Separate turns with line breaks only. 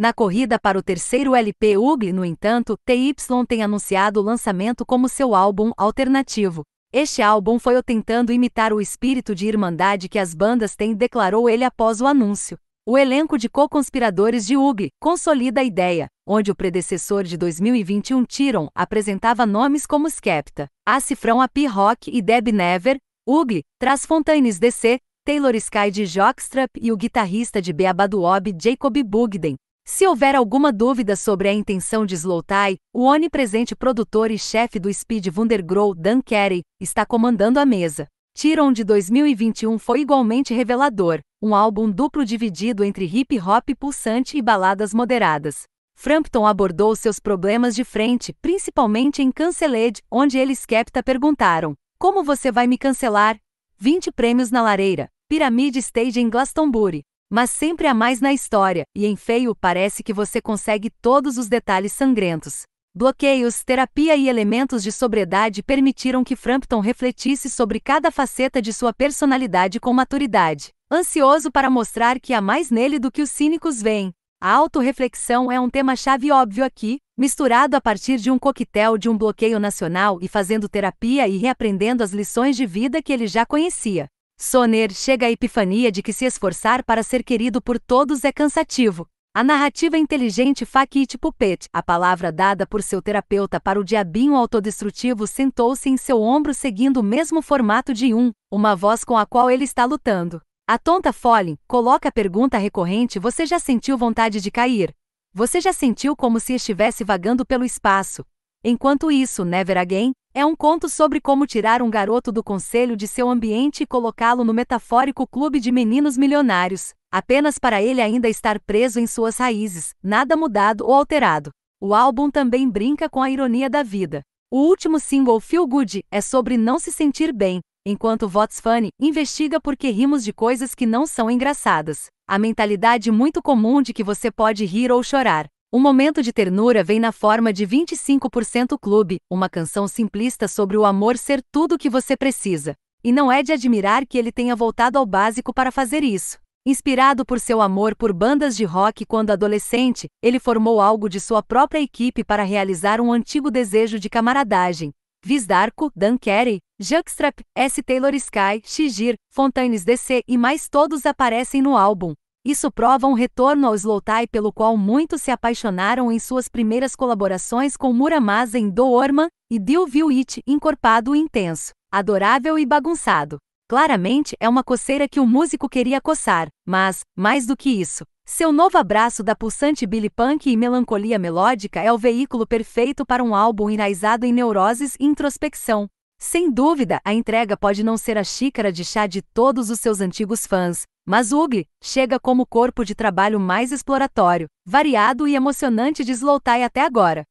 Na corrida para o terceiro LP Ugly, no entanto, TY tem anunciado o lançamento como seu álbum alternativo. Este álbum foi o tentando imitar o espírito de irmandade que as bandas têm, declarou ele após o anúncio. O elenco de co-conspiradores de Ugly consolida a ideia, onde o predecessor de 2021 Tiron apresentava nomes como Skepta, Acifrão A. P. Rock e Deb Never, Ugly traz Fontaines DC, Taylor Sky de Jockstrap e o guitarrista de Beabaduob Jacob Bugden, se houver alguma dúvida sobre a intenção de Slowtie, o onipresente produtor e chefe do Speed Wundergrow, Dan Carey, está comandando a mesa. Tiron de 2021 foi igualmente revelador, um álbum duplo dividido entre hip hop pulsante e baladas moderadas. Frampton abordou seus problemas de frente, principalmente em Canceled, onde eles Skepta perguntaram: Como você vai me cancelar? 20 prêmios na lareira, Piramide Stage em Glastonbury, mas sempre há mais na história, e em feio parece que você consegue todos os detalhes sangrentos. Bloqueios, terapia e elementos de sobriedade permitiram que Frampton refletisse sobre cada faceta de sua personalidade com maturidade, ansioso para mostrar que há mais nele do que os cínicos veem. A autorreflexão é um tema-chave óbvio aqui, misturado a partir de um coquetel de um bloqueio nacional e fazendo terapia e reaprendendo as lições de vida que ele já conhecia. Soner chega à epifania de que se esforçar para ser querido por todos é cansativo. A narrativa inteligente Fakit Puppet, a palavra dada por seu terapeuta para o diabinho autodestrutivo, sentou-se em seu ombro seguindo o mesmo formato de um, uma voz com a qual ele está lutando. A tonta Follen coloca a pergunta recorrente: Você já sentiu vontade de cair? Você já sentiu como se estivesse vagando pelo espaço? Enquanto isso, Never Again, é um conto sobre como tirar um garoto do conselho de seu ambiente e colocá-lo no metafórico clube de meninos milionários, apenas para ele ainda estar preso em suas raízes, nada mudado ou alterado. O álbum também brinca com a ironia da vida. O último single Feel Good é sobre não se sentir bem, enquanto Vots Funny investiga por que rimos de coisas que não são engraçadas. A mentalidade muito comum de que você pode rir ou chorar, o momento de ternura vem na forma de 25% Clube, uma canção simplista sobre o amor ser tudo o que você precisa. E não é de admirar que ele tenha voltado ao básico para fazer isso. Inspirado por seu amor por bandas de rock quando adolescente, ele formou algo de sua própria equipe para realizar um antigo desejo de camaradagem. Vis Darko, Dan Carey, Juxtrap, S. Taylor Sky, Shigir, Fontaines DC e mais todos aparecem no álbum. Isso prova um retorno ao tie pelo qual muitos se apaixonaram em suas primeiras colaborações com Muramasa em Do Orman e Dilville It, encorpado e intenso, adorável e bagunçado. Claramente é uma coceira que o músico queria coçar, mas, mais do que isso, seu novo abraço da pulsante Billy Punk e melancolia melódica é o veículo perfeito para um álbum enraizado em neuroses e introspecção, sem dúvida, a entrega pode não ser a xícara de chá de todos os seus antigos fãs, mas Ugly chega como o corpo de trabalho mais exploratório, variado e emocionante de Slowthai até agora.